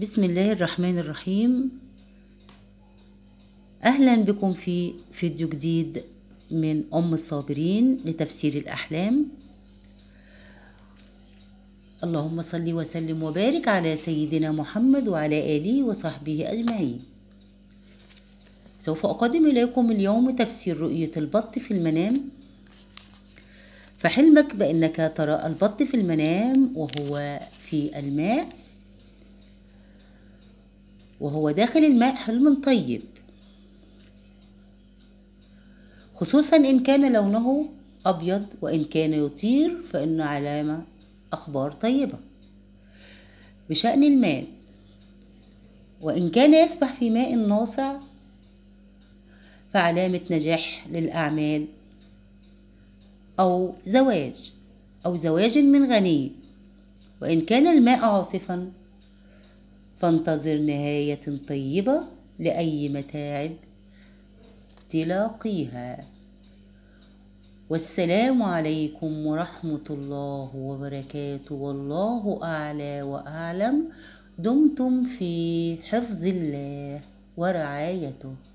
بسم الله الرحمن الرحيم أهلا بكم في فيديو جديد من أم الصابرين لتفسير الأحلام اللهم صل وسلم وبارك على سيدنا محمد وعلى آله وصحبه أجمعين سوف أقدم إليكم اليوم تفسير رؤية البط في المنام فحلمك بأنك ترى البط في المنام وهو في الماء وهو داخل الماء حلم طيب خصوصا إن كان لونه أبيض وإن كان يطير فإنه علامة أخبار طيبة بشأن الماء وإن كان يسبح في ماء ناصع فعلامة نجاح للأعمال أو زواج أو زواج من غني وإن كان الماء عاصفا فانتظر نهاية طيبة لأي متاعب تلاقيها والسلام عليكم ورحمة الله وبركاته والله أعلى وأعلم دمتم في حفظ الله ورعايته